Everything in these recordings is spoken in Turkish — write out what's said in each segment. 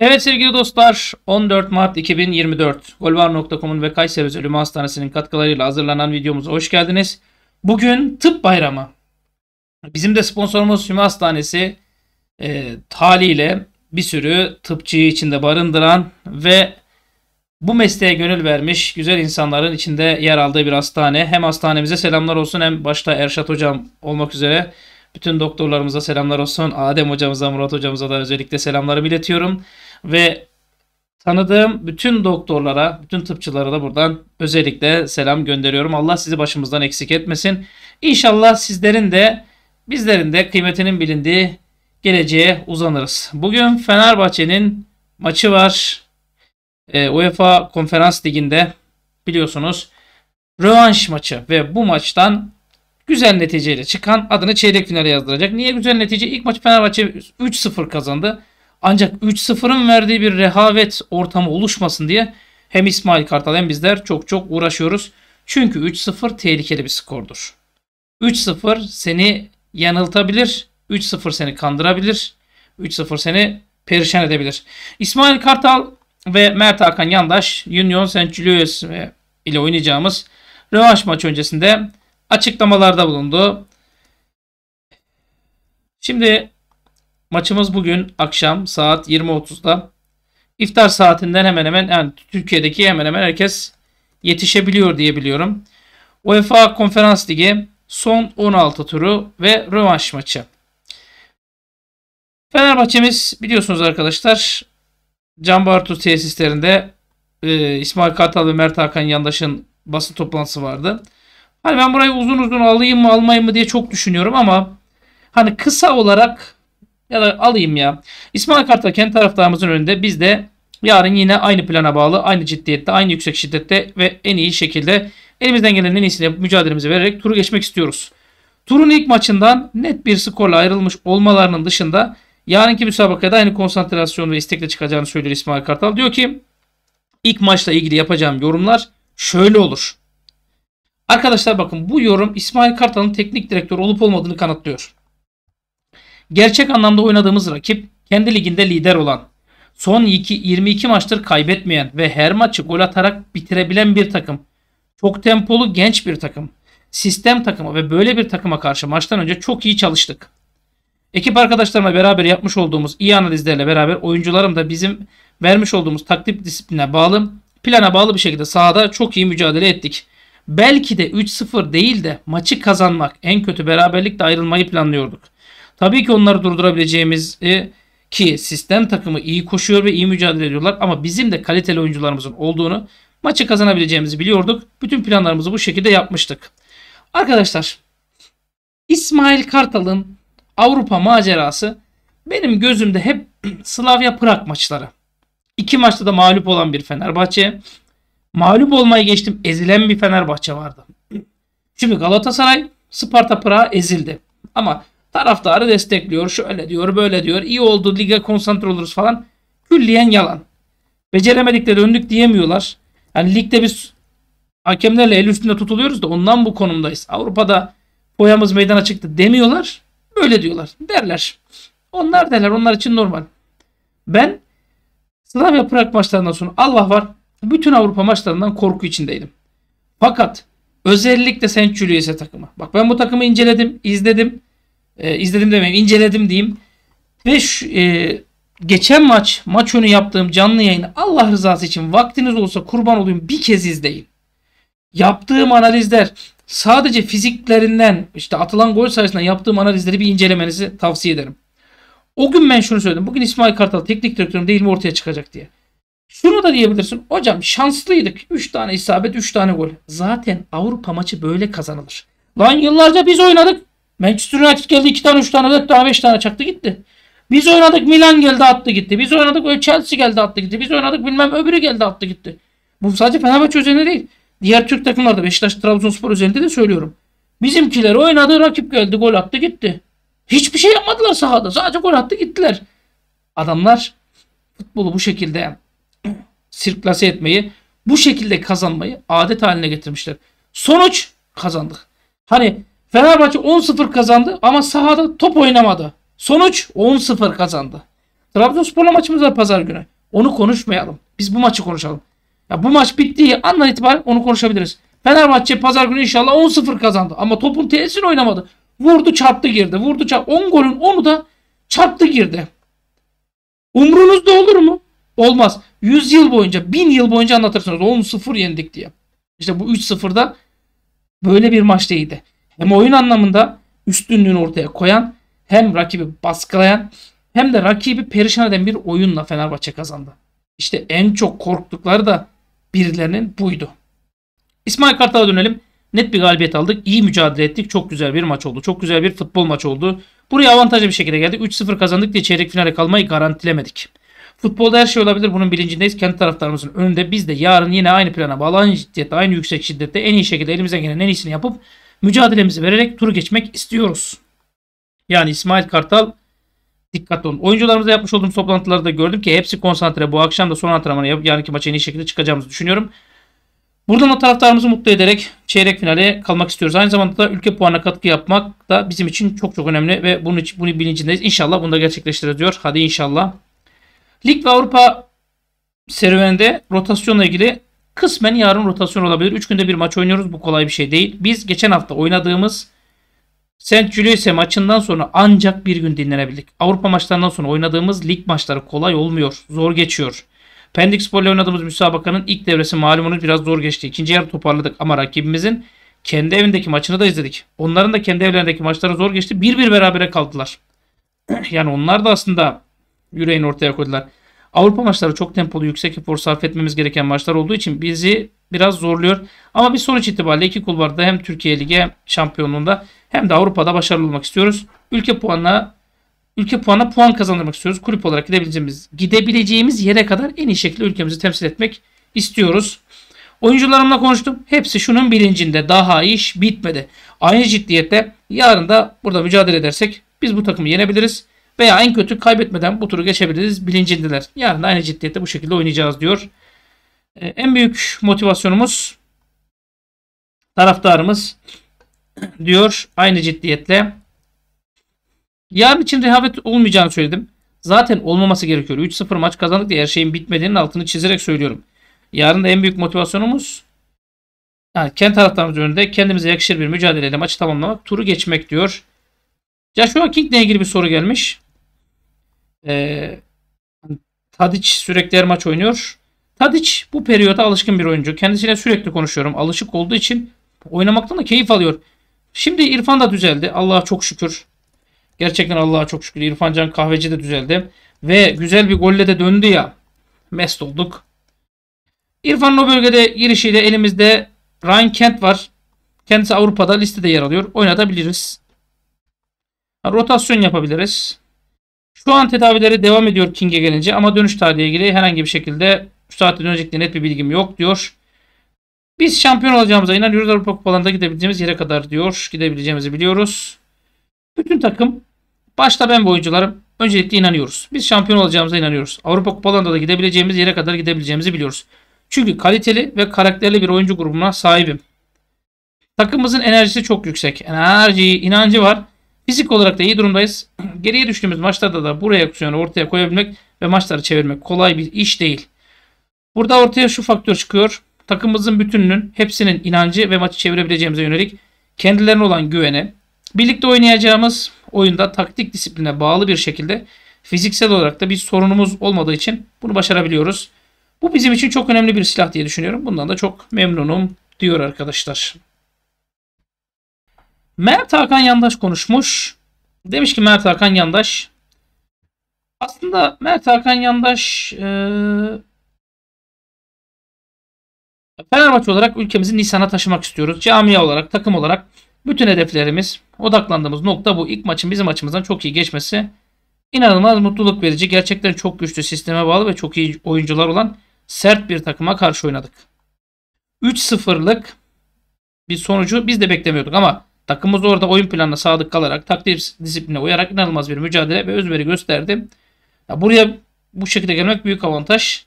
Evet sevgili dostlar 14 Mart 2024 golvar.com'un ve Kayseri Ölüm Hastanesi'nin katkılarıyla hazırlanan videomuza hoş geldiniz. Bugün tıp bayramı. Bizim de sponsorumuz Hüme Hastanesi e, haliyle bir sürü tıpçıyı içinde barındıran ve bu mesleğe gönül vermiş güzel insanların içinde yer aldığı bir hastane. Hem hastanemize selamlar olsun hem başta Erşat Hocam olmak üzere bütün doktorlarımıza selamlar olsun. Adem hocamıza, Murat hocamıza da özellikle selamlarımı iletiyorum. Ve tanıdığım bütün doktorlara, bütün tıpçılara da buradan özellikle selam gönderiyorum. Allah sizi başımızdan eksik etmesin. İnşallah sizlerin de bizlerin de kıymetinin bilindiği geleceğe uzanırız. Bugün Fenerbahçe'nin maçı var. E, UEFA Konferans Ligi'nde biliyorsunuz rövanş maçı ve bu maçtan güzel neticeyle çıkan adını çeyrek finale yazdıracak. Niye güzel netice? İlk maç Fenerbahçe 3-0 kazandı. Ancak 3-0'ın verdiği bir rehavet ortamı oluşmasın diye hem İsmail Kartal hem bizler çok çok uğraşıyoruz. Çünkü 3-0 tehlikeli bir skordur. 3-0 seni yanıltabilir. 3-0 seni kandırabilir. 3-0 seni perişan edebilir. İsmail Kartal ve Mert Hakan Yandaş, Union Saint Louis ile oynayacağımız rövanş maç öncesinde açıklamalarda bulundu. Şimdi maçımız bugün akşam saat 20.30'da. İftar saatinden hemen hemen yani Türkiye'deki hemen hemen herkes yetişebiliyor diye biliyorum. UEFA Konferans Ligi son 16 turu ve rövanş maçı. Fenerbahçe'miz biliyorsunuz arkadaşlar Can Bartu tesislerinde e, İsmail Kartal ve Mert Hakan Yandaş'ın basın toplantısı vardı. Hani ben burayı uzun uzun alayım mı almayayım mı diye çok düşünüyorum ama hani kısa olarak ya da alayım ya. İsmail Kartal kendi taraftarımızın önünde biz de yarın yine aynı plana bağlı, aynı ciddiyette, aynı yüksek şiddette ve en iyi şekilde elimizden gelen en iyisiyle mücadelemizi vererek turu geçmek istiyoruz. Turun ilk maçından net bir skorla ayrılmış olmalarının dışında yarınki müsabakada aynı konsantrasyon ve istekle çıkacağını söylüyor İsmail Kartal. Diyor ki ilk maçla ilgili yapacağım yorumlar şöyle olur. Arkadaşlar bakın bu yorum İsmail Kartal'ın teknik direktör olup olmadığını kanıtlıyor. Gerçek anlamda oynadığımız rakip kendi liginde lider olan, son 2, 22 maçtır kaybetmeyen ve her maçı gol atarak bitirebilen bir takım. Çok tempolu genç bir takım. Sistem takımı ve böyle bir takıma karşı maçtan önce çok iyi çalıştık. Ekip arkadaşlarımla beraber yapmış olduğumuz iyi analizlerle beraber oyuncularım da bizim vermiş olduğumuz taktik disipline bağlı, plana bağlı bir şekilde sahada çok iyi mücadele ettik. Belki de 3-0 değil de maçı kazanmak, en kötü beraberlikle ayrılmayı planlıyorduk. Tabii ki onları durdurabileceğimiz e, ki sistem takımı iyi koşuyor ve iyi mücadele ediyorlar ama bizim de kaliteli oyuncularımızın olduğunu, maçı kazanabileceğimizi biliyorduk. Bütün planlarımızı bu şekilde yapmıştık. Arkadaşlar, İsmail Kartal'ın Avrupa macerası benim gözümde hep Slavya Prag maçları. İki maçta da mağlup olan bir Fenerbahçe, Mağlup olmayı geçtim ezilen bir Fenerbahçe vardı. Şimdi Galatasaray Sparta Praha ezildi. Ama taraftarı destekliyor. Şöyle diyor böyle diyor. İyi oldu lige konsantre oluruz falan. Külliyen yalan. Beceremedik de döndük diyemiyorlar. Yani ligde biz hakemlerle el üstünde tutuluyoruz da ondan bu konumdayız. Avrupa'da boyamız meydana çıktı demiyorlar. Böyle diyorlar. Derler. Onlar derler. Onlar için normal. Ben Slavia Prag maçlarından sonra Allah var bütün Avrupa maçlarından korku içindeydim. Fakat özellikle Saint Centuries'e takımı. Bak ben bu takımı inceledim, izledim. E, izledim demeyeyim, inceledim diyeyim. Ve şu, e, geçen maç, maç önü yaptığım canlı yayını Allah rızası için vaktiniz olsa kurban olayım bir kez izleyin. Yaptığım analizler sadece fiziklerinden işte atılan gol sayısından yaptığım analizleri bir incelemenizi tavsiye ederim. O gün ben şunu söyledim. Bugün İsmail Kartal teknik direktörüm değil mi ortaya çıkacak diye. Şunu da diyebilirsin. Hocam şanslıydık. 3 tane isabet 3 tane gol. Zaten Avrupa maçı böyle kazanılır. Lan yıllarca biz oynadık. Manchester United geldi 2 tane 3 tane 4 tane 5 tane çaktı gitti. Biz oynadık Milan geldi attı gitti. Biz oynadık Chelsea geldi attı gitti. Biz oynadık bilmem öbürü geldi attı gitti. Bu sadece Fenerbahçe özelinde değil. Diğer Türk takımlarda Beşiktaş Trabzonspor özelinde de söylüyorum. Bizimkiler oynadı rakip geldi gol attı gitti. Hiçbir şey yapmadılar sahada. Sadece gol attı gittiler. Adamlar futbolu bu şekilde sirklase etmeyi, bu şekilde kazanmayı adet haline getirmişler. Sonuç kazandık. Hani Fenerbahçe 10-0 kazandı ama sahada top oynamadı. Sonuç 10-0 kazandı. Trabzonspor'la maçımız var pazar günü. Onu konuşmayalım. Biz bu maçı konuşalım. Ya bu maç bittiği andan itibaren onu konuşabiliriz. Fenerbahçe pazar günü inşallah 10-0 kazandı. Ama topun tesisini oynamadı. Vurdu çarptı girdi. Vurdu çarptı. 10 golün 10'u da çarptı girdi. Umrunuzda olur mu? Olmaz. 100 yıl boyunca, 1000 yıl boyunca anlatırsınız. 10-0 yendik diye. İşte bu 3-0'da böyle bir maç değildi. Hem oyun anlamında üstünlüğünü ortaya koyan, hem rakibi baskılayan, hem de rakibi perişan eden bir oyunla Fenerbahçe kazandı. İşte en çok korktukları da birilerinin buydu. İsmail Kartal'a dönelim. Net bir galibiyet aldık. İyi mücadele ettik. Çok güzel bir maç oldu. Çok güzel bir futbol maçı oldu. Buraya avantajlı bir şekilde geldik. 3-0 kazandık diye çeyrek finale kalmayı garantilemedik. Futbolda her şey olabilir. Bunun bilincindeyiz. Kendi taraftarımızın önünde. Biz de yarın yine aynı plana bağlı, aynı şiddette, aynı yüksek şiddette en iyi şekilde elimizden gelen en iyisini yapıp mücadelemizi vererek turu geçmek istiyoruz. Yani İsmail Kartal dikkatli olun. Oyuncularımızla yapmış olduğum toplantılarda gördüm ki hepsi konsantre. Bu akşam da son antrenmanı yapıp yarınki maça en iyi şekilde çıkacağımızı düşünüyorum. Buradan da taraftarımızı mutlu ederek çeyrek finale kalmak istiyoruz. Aynı zamanda da ülke puanına katkı yapmak da bizim için çok çok önemli ve bunun için, bunun bilincindeyiz. İnşallah bunu da gerçekleştiririz diyor. Hadi inşallah. Lig ve Avrupa serüveninde rotasyonla ilgili kısmen yarın rotasyon olabilir. 3 günde bir maç oynuyoruz. Bu kolay bir şey değil. Biz geçen hafta oynadığımız St. Julius'e maçından sonra ancak bir gün dinlenebildik. Avrupa maçlarından sonra oynadığımız lig maçları kolay olmuyor. Zor geçiyor. Pendik Spor'la oynadığımız müsabakanın ilk devresi malumunuz biraz zor geçti. İkinci yarı toparladık ama rakibimizin kendi evindeki maçını da izledik. Onların da kendi evlerindeki maçları zor geçti. Bir bir berabere kaldılar. yani onlar da aslında yüreğini ortaya koydular. Avrupa maçları çok tempolu yüksek efor sarf etmemiz gereken maçlar olduğu için bizi biraz zorluyor. Ama bir sonuç itibariyle iki kulvarda hem Türkiye Ligi şampiyonluğunda hem de Avrupa'da başarılı olmak istiyoruz. Ülke puanına ülke puanına puan kazandırmak istiyoruz. Kulüp olarak gidebileceğimiz, gidebileceğimiz yere kadar en iyi şekilde ülkemizi temsil etmek istiyoruz. Oyuncularımla konuştum. Hepsi şunun bilincinde daha iş bitmedi. Aynı ciddiyette yarın da burada mücadele edersek biz bu takımı yenebiliriz. Veya en kötü kaybetmeden bu turu geçebiliriz bilincindeler. Yarın da aynı ciddiyette bu şekilde oynayacağız diyor. Ee, en büyük motivasyonumuz taraftarımız diyor aynı ciddiyetle. Yarın için rehavet olmayacağını söyledim. Zaten olmaması gerekiyor. 3-0 maç kazandık diye her şeyin bitmediğinin altını çizerek söylüyorum. Yarın da en büyük motivasyonumuz yani kendi taraftarımız önünde kendimize yakışır bir mücadeleyle maçı tamamlamak, turu geçmek diyor. Joshua King'le ilgili bir soru gelmiş. E, Tadic sürekli her maç oynuyor. Tadic bu periyoda alışkın bir oyuncu. Kendisine sürekli konuşuyorum. Alışık olduğu için oynamaktan da keyif alıyor. Şimdi İrfan da düzeldi. Allah'a çok şükür. Gerçekten Allah'a çok şükür. İrfan Can Kahveci de düzeldi. Ve güzel bir golle de döndü ya. Mest olduk. İrfan'ın o bölgede girişiyle elimizde Ryan Kent var. Kendisi Avrupa'da listede yer alıyor. Oynatabiliriz. Rotasyon yapabiliriz. Şu an tedavileri devam ediyor King'e gelince ama dönüş tarihiyle ilgili herhangi bir şekilde şu saatte dönecek net bir bilgim yok diyor. Biz şampiyon olacağımıza inanıyoruz. Avrupa Kupalarında gidebileceğimiz yere kadar diyor. Gidebileceğimizi biliyoruz. Bütün takım başta ben ve oyuncularım öncelikle inanıyoruz. Biz şampiyon olacağımıza inanıyoruz. Avrupa Kupalarında da gidebileceğimiz yere kadar gidebileceğimizi biliyoruz. Çünkü kaliteli ve karakterli bir oyuncu grubuna sahibim. Takımımızın enerjisi çok yüksek. Enerji, inancı var. Fizik olarak da iyi durumdayız. Geriye düştüğümüz maçlarda da bu reaksiyonu ortaya koyabilmek ve maçları çevirmek kolay bir iş değil. Burada ortaya şu faktör çıkıyor. Takımımızın bütününün hepsinin inancı ve maçı çevirebileceğimize yönelik kendilerine olan güvene, birlikte oynayacağımız oyunda taktik disipline bağlı bir şekilde fiziksel olarak da bir sorunumuz olmadığı için bunu başarabiliyoruz. Bu bizim için çok önemli bir silah diye düşünüyorum. Bundan da çok memnunum diyor arkadaşlar. Mert Hakan Yandaş konuşmuş. Demiş ki Mert Hakan Yandaş. Aslında Mert Hakan Yandaş e, Fenerbahçe olarak ülkemizi Nisan'a taşımak istiyoruz. Camiye olarak, takım olarak bütün hedeflerimiz, odaklandığımız nokta bu. İlk maçın bizim açımızdan çok iyi geçmesi inanılmaz mutluluk verici. Gerçekten çok güçlü sisteme bağlı ve çok iyi oyuncular olan sert bir takıma karşı oynadık. 3-0'lık bir sonucu biz de beklemiyorduk ama Takımımız orada oyun planına sadık kalarak, takdir disipline uyarak inanılmaz bir mücadele ve özveri gösterdi. Ya buraya bu şekilde gelmek büyük avantaj.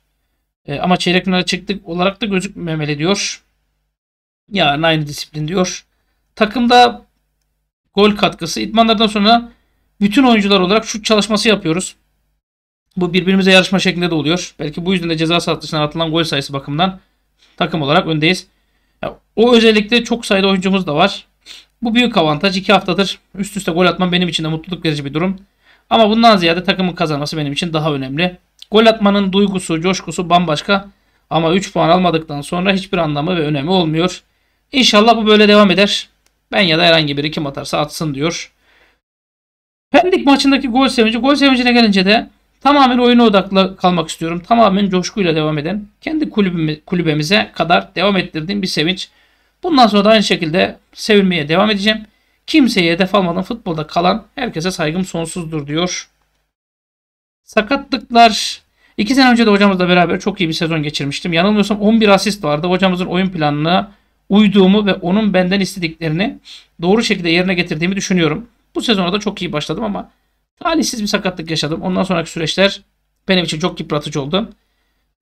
E, ama çeyrek finale çıktık olarak da gözükmemeli diyor. Yarın aynı disiplin diyor. Takımda gol katkısı. İtmanlardan sonra bütün oyuncular olarak şut çalışması yapıyoruz. Bu birbirimize yarışma şeklinde de oluyor. Belki bu yüzden de ceza sahası dışına atılan gol sayısı bakımından takım olarak öndeyiz. Yani o özellikle çok sayıda oyuncumuz da var. Bu büyük avantaj. 2 haftadır üst üste gol atmam benim için de mutluluk verici bir durum. Ama bundan ziyade takımın kazanması benim için daha önemli. Gol atmanın duygusu, coşkusu bambaşka. Ama 3 puan almadıktan sonra hiçbir anlamı ve önemi olmuyor. İnşallah bu böyle devam eder. Ben ya da herhangi biri kim atarsa atsın diyor. Pendik maçındaki gol sevinci. Gol sevincine gelince de tamamen oyuna odaklı kalmak istiyorum. Tamamen coşkuyla devam eden, kendi kulübüme, kulübemize kadar devam ettirdiğim bir sevinç. Bundan sonra da aynı şekilde sevilmeye devam edeceğim. Kimseye hedef almadan futbolda kalan herkese saygım sonsuzdur diyor. Sakatlıklar. İki sene önce de hocamızla beraber çok iyi bir sezon geçirmiştim. Yanılmıyorsam 11 asist vardı. Hocamızın oyun planına uyduğumu ve onun benden istediklerini doğru şekilde yerine getirdiğimi düşünüyorum. Bu sezona da çok iyi başladım ama talihsiz bir sakatlık yaşadım. Ondan sonraki süreçler benim için çok yıpratıcı oldu.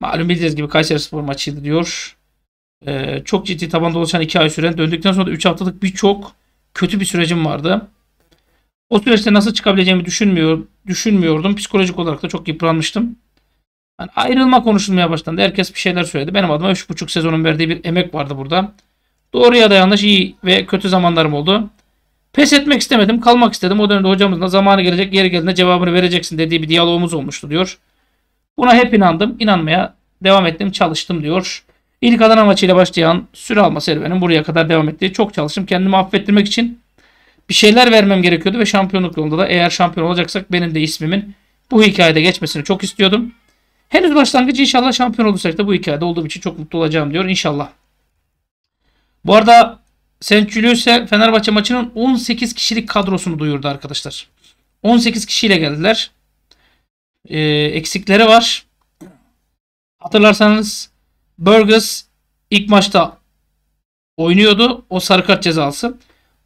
Malum bildiğiniz gibi Kayseri Spor maçıydı diyor. Ee, çok ciddi taban dolaşan 2 ay süren döndükten sonra 3 haftalık birçok kötü bir sürecim vardı. O süreçte nasıl çıkabileceğimi düşünmüyor, düşünmüyordum. Psikolojik olarak da çok yıpranmıştım. Yani ayrılma konuşulmaya başlandı. Herkes bir şeyler söyledi. Benim adıma 3,5 sezonun verdiği bir emek vardı burada. Doğru ya da yanlış iyi ve kötü zamanlarım oldu. Pes etmek istemedim. Kalmak istedim. O dönemde hocamızla zamanı gelecek yeri geldiğinde cevabını vereceksin dediği bir diyalogumuz olmuştu diyor. Buna hep inandım. İnanmaya devam ettim. Çalıştım diyor. İlk Adana maçıyla başlayan süre alma serüvenin buraya kadar devam ettiği çok çalıştım. Kendimi affettirmek için bir şeyler vermem gerekiyordu ve şampiyonluk yolunda da eğer şampiyon olacaksak benim de ismimin bu hikayede geçmesini çok istiyordum. Henüz başlangıcı inşallah şampiyon olursak da bu hikayede olduğum için çok mutlu olacağım diyor inşallah. Bu arada Saint Julius'e Fenerbahçe maçının 18 kişilik kadrosunu duyurdu arkadaşlar. 18 kişiyle geldiler. E, eksikleri var. Hatırlarsanız Burgess ilk maçta oynuyordu. O sarı kart cezası.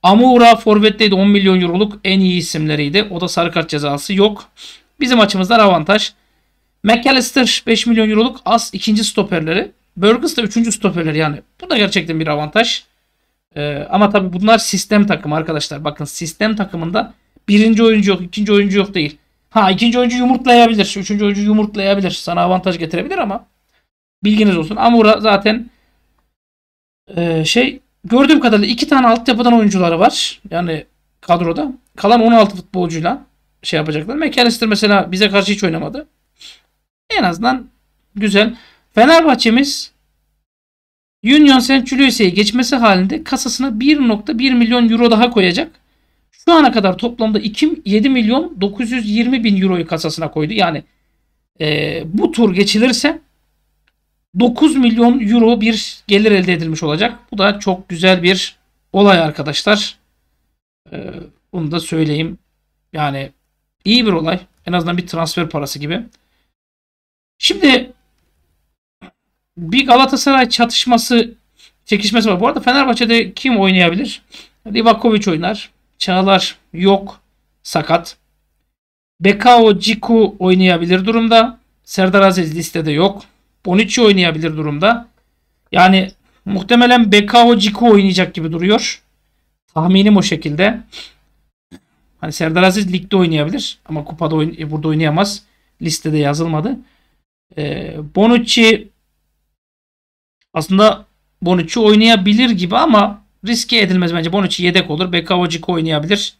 Amura forvetteydi 10 milyon euroluk en iyi isimleriydi. O da sarı kart cezası yok. Bizim açımızdan avantaj. McAllister 5 milyon euroluk az ikinci stoperleri. Burgess da üçüncü stoperleri yani. Bu da gerçekten bir avantaj. Ee, ama tabii bunlar sistem takımı arkadaşlar. Bakın sistem takımında birinci oyuncu yok, ikinci oyuncu yok değil. Ha ikinci oyuncu yumurtlayabilir. Üçüncü oyuncu yumurtlayabilir. Sana avantaj getirebilir ama Bilginiz olsun. Amura zaten e, şey gördüğüm kadarıyla iki tane altyapıdan oyuncuları var. Yani kadroda. Kalan 16 futbolcuyla şey yapacaklar. McAllister mesela bize karşı hiç oynamadı. En azından güzel. Fenerbahçe'miz Union Saint Louis'e geçmesi halinde kasasına 1.1 milyon euro daha koyacak. Şu ana kadar toplamda 2, 7 milyon 920 bin euroyu kasasına koydu. Yani e, bu tur geçilirse 9 milyon euro bir gelir elde edilmiş olacak. Bu da çok güzel bir olay arkadaşlar. Ee, bunu da söyleyeyim. Yani iyi bir olay. En azından bir transfer parası gibi. Şimdi bir Galatasaray çatışması çekişmesi var. Bu arada Fenerbahçe'de kim oynayabilir? Livakovic oynar. Çağlar yok. Sakat. Bekao Ciku oynayabilir durumda. Serdar Aziz listede yok. Bonucci oynayabilir durumda. Yani muhtemelen Bekao Ciku oynayacak gibi duruyor. Tahminim o şekilde. Hani Serdar Aziz ligde oynayabilir ama kupada oyn e, burada oynayamaz. Listede yazılmadı. Ee, Bonucci aslında Bonucci oynayabilir gibi ama riske edilmez bence. Bonucci yedek olur. Bekao Ciku oynayabilir.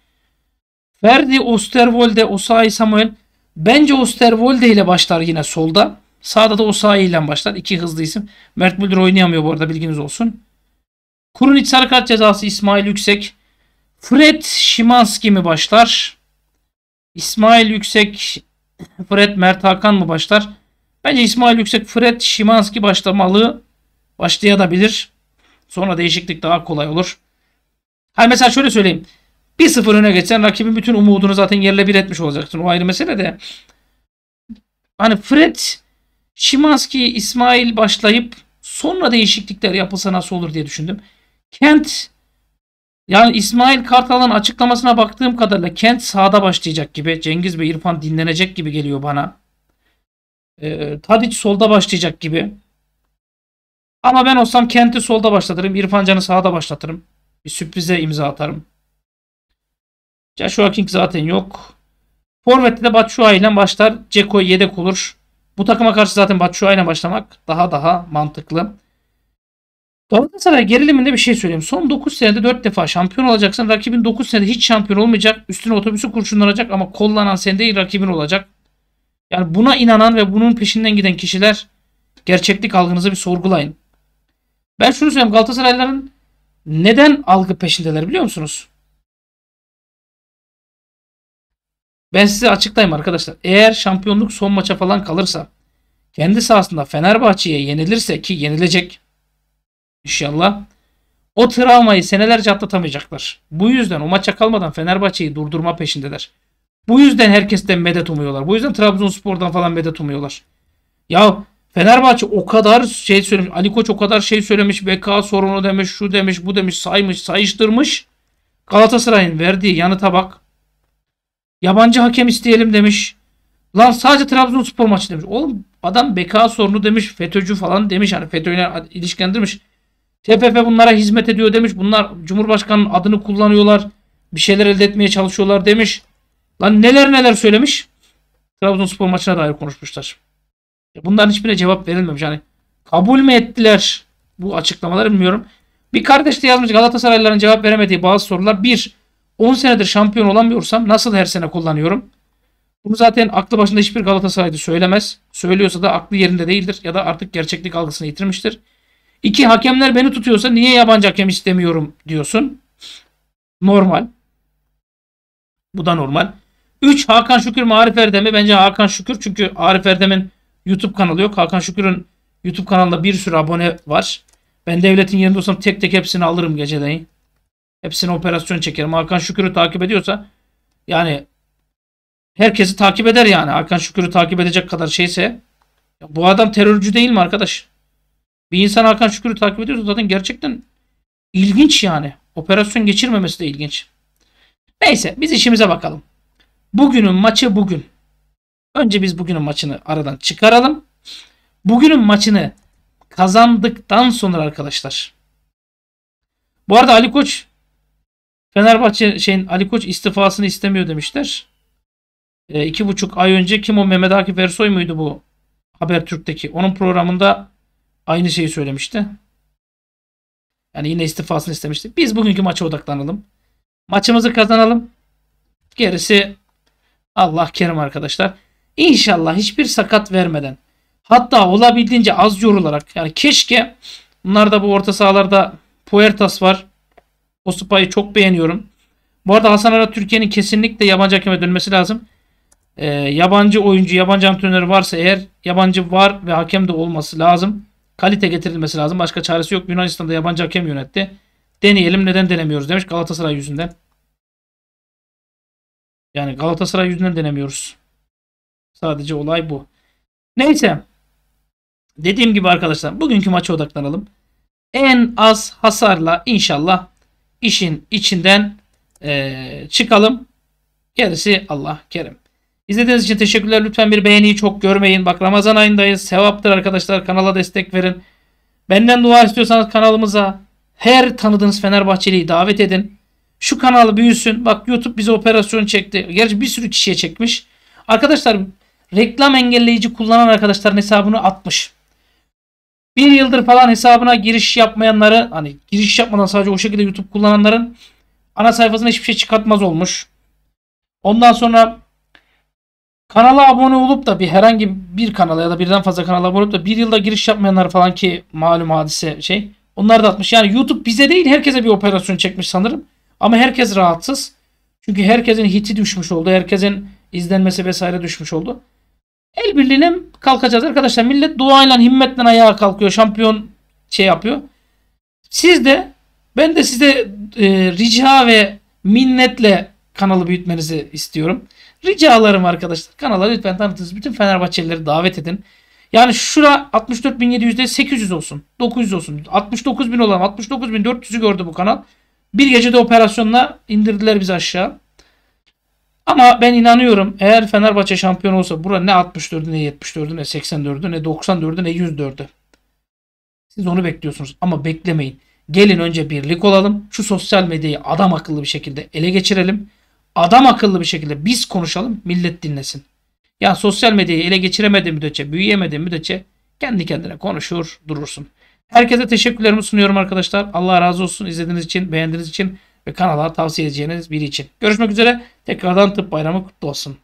Ferdi, Osterwolde, Osayi Samuel. Bence Osterwolde ile başlar yine solda. Sağda da Osayi ile başlar. İki hızlı isim. Mert Müldür oynayamıyor bu arada bilginiz olsun. Kurun iç sarı kart cezası İsmail Yüksek. Fred Şimanski mi başlar? İsmail Yüksek, Fred Mert Hakan mı başlar? Bence İsmail Yüksek, Fred Şimanski başlamalı. Başlayabilir. Sonra değişiklik daha kolay olur. Hani mesela şöyle söyleyeyim. 1-0 öne geçsen rakibin bütün umudunu zaten yerle bir etmiş olacaksın. O ayrı mesele de. Hani Fred Şimanski, İsmail başlayıp sonra değişiklikler yapılsa nasıl olur diye düşündüm. Kent yani İsmail Kartal'ın açıklamasına baktığım kadarıyla Kent sağda başlayacak gibi. Cengiz ve İrfan dinlenecek gibi geliyor bana. E, ee, Tadiç solda başlayacak gibi. Ama ben olsam Kent'i solda başlatırım. İrfan Can'ı sağda başlatırım. Bir sürprize imza atarım. Joshua King zaten yok. Forvet'te de Batshuayi ile başlar. Ceko yedek olur. Bu takıma karşı zaten Batshuayi'yle başlamak daha daha mantıklı. Galatasaray geriliminde bir şey söyleyeyim. Son 9 senede 4 defa şampiyon olacaksın. Rakibin 9 senede hiç şampiyon olmayacak. Üstüne otobüsü kurşunlanacak ama kollanan sen değil rakibin olacak. Yani buna inanan ve bunun peşinden giden kişiler gerçeklik algınızı bir sorgulayın. Ben şunu söyleyeyim Galatasaraylıların neden algı peşindeler biliyor musunuz? Ben size açıklayayım arkadaşlar. Eğer şampiyonluk son maça falan kalırsa kendi sahasında Fenerbahçe'ye yenilirse ki yenilecek inşallah o travmayı senelerce atlatamayacaklar. Bu yüzden o maça kalmadan Fenerbahçe'yi durdurma peşindeler. Bu yüzden herkesten medet umuyorlar. Bu yüzden Trabzonspor'dan falan medet umuyorlar. Ya Fenerbahçe o kadar şey söylemiş. Ali Koç o kadar şey söylemiş. BK sorunu demiş, şu demiş, bu demiş, saymış, sayıştırmış. Galatasaray'ın verdiği yanıta bak. Yabancı hakem isteyelim demiş. Lan sadece Trabzonspor maçı demiş. Oğlum adam beka sorunu demiş. FETÖ'cü falan demiş. Hani FETÖ'yle ilişkilendirmiş. TPP bunlara hizmet ediyor demiş. Bunlar Cumhurbaşkanı'nın adını kullanıyorlar. Bir şeyler elde etmeye çalışıyorlar demiş. Lan neler neler söylemiş. Trabzonspor maçına dair konuşmuşlar. Bunların hiçbirine cevap verilmemiş. Yani kabul mü ettiler bu açıklamaları bilmiyorum. Bir kardeş de yazmış Galatasaraylıların cevap veremediği bazı sorular. Bir, 10 senedir şampiyon olamıyorsam nasıl her sene kullanıyorum? Bunu zaten aklı başında hiçbir Galatasaraylı söylemez. Söylüyorsa da aklı yerinde değildir ya da artık gerçeklik algısını yitirmiştir. İki hakemler beni tutuyorsa niye yabancı hakem istemiyorum diyorsun. Normal. Bu da normal. 3 Hakan Şükür mü Arif Erdem'i? Bence Hakan Şükür. Çünkü Arif Erdem'in YouTube kanalı yok. Hakan Şükür'ün YouTube kanalında bir sürü abone var. Ben devletin yerinde olsam tek tek hepsini alırım geceleyin. Hepsini operasyon çekerim. Hakan Şükür'ü takip ediyorsa yani herkesi takip eder yani. Hakan Şükür'ü takip edecek kadar şeyse. Ya bu adam terörcü değil mi arkadaş? Bir insan Hakan Şükür'ü takip ediyorsa zaten gerçekten ilginç yani. Operasyon geçirmemesi de ilginç. Neyse biz işimize bakalım. Bugünün maçı bugün. Önce biz bugünün maçını aradan çıkaralım. Bugünün maçını kazandıktan sonra arkadaşlar. Bu arada Ali Koç Fenerbahçe şeyin Ali Koç istifasını istemiyor demişler. E, iki buçuk ay önce kim o Mehmet Akif Ersoy muydu bu Habertürk'teki? Onun programında aynı şeyi söylemişti. Yani yine istifasını istemişti. Biz bugünkü maça odaklanalım. Maçımızı kazanalım. Gerisi Allah kerim arkadaşlar. İnşallah hiçbir sakat vermeden hatta olabildiğince az yorularak yani keşke bunlar da bu orta sahalarda Puertas var. O Spy'ı çok beğeniyorum. Bu arada Hasan Arat Türkiye'nin kesinlikle yabancı hakeme dönmesi lazım. Ee, yabancı oyuncu, yabancı antrenör varsa eğer yabancı var ve hakem de olması lazım. Kalite getirilmesi lazım. Başka çaresi yok. Yunanistan'da yabancı hakem yönetti. Deneyelim neden denemiyoruz demiş Galatasaray yüzünden. Yani Galatasaray yüzünden denemiyoruz. Sadece olay bu. Neyse. Dediğim gibi arkadaşlar bugünkü maça odaklanalım. En az hasarla inşallah işin içinden e, çıkalım. Gerisi Allah kerim. İzlediğiniz için teşekkürler. Lütfen bir beğeniyi çok görmeyin. Bak Ramazan ayındayız. Sevaptır arkadaşlar. Kanala destek verin. Benden dua istiyorsanız kanalımıza her tanıdığınız Fenerbahçeli'yi davet edin. Şu kanal büyüsün. Bak YouTube bize operasyon çekti. Gerçi bir sürü kişiye çekmiş. Arkadaşlar reklam engelleyici kullanan arkadaşların hesabını atmış. Bir yıldır falan hesabına giriş yapmayanları hani giriş yapmadan sadece o şekilde YouTube kullananların ana sayfasına hiçbir şey çıkartmaz olmuş. Ondan sonra kanala abone olup da bir herhangi bir kanala ya da birden fazla kanala abone olup da bir yılda giriş yapmayanlar falan ki malum hadise şey. onları da atmış. Yani YouTube bize değil herkese bir operasyon çekmiş sanırım. Ama herkes rahatsız. Çünkü herkesin hiti düşmüş oldu. Herkesin izlenmesi vesaire düşmüş oldu. El birliğine kalkacağız arkadaşlar. Millet duayla himmetle ayağa kalkıyor. Şampiyon şey yapıyor. Siz de ben de size e, rica ve minnetle kanalı büyütmenizi istiyorum. Ricalarım arkadaşlar. Kanalı lütfen tanıtınız. Bütün Fenerbahçelileri davet edin. Yani şura 64.700'de 800 olsun. 900 olsun. 69.000 olalım. 69.400'ü gördü bu kanal. Bir gecede operasyonla indirdiler bizi aşağı. Ama ben inanıyorum eğer Fenerbahçe şampiyon olsa bura ne 64'ü ne 74'ü ne 84'ü ne 94'ü ne 104'ü. Siz onu bekliyorsunuz ama beklemeyin. Gelin önce birlik olalım. Şu sosyal medyayı adam akıllı bir şekilde ele geçirelim. Adam akıllı bir şekilde biz konuşalım. Millet dinlesin. Ya sosyal medyayı ele geçiremedi müddetçe, büyüyemedi müddetçe kendi kendine konuşur durursun. Herkese teşekkürlerimi sunuyorum arkadaşlar. Allah razı olsun izlediğiniz için, beğendiğiniz için ve kanala tavsiye edeceğiniz biri için. Görüşmek üzere. Tekrardan tıp bayramı kutlu olsun.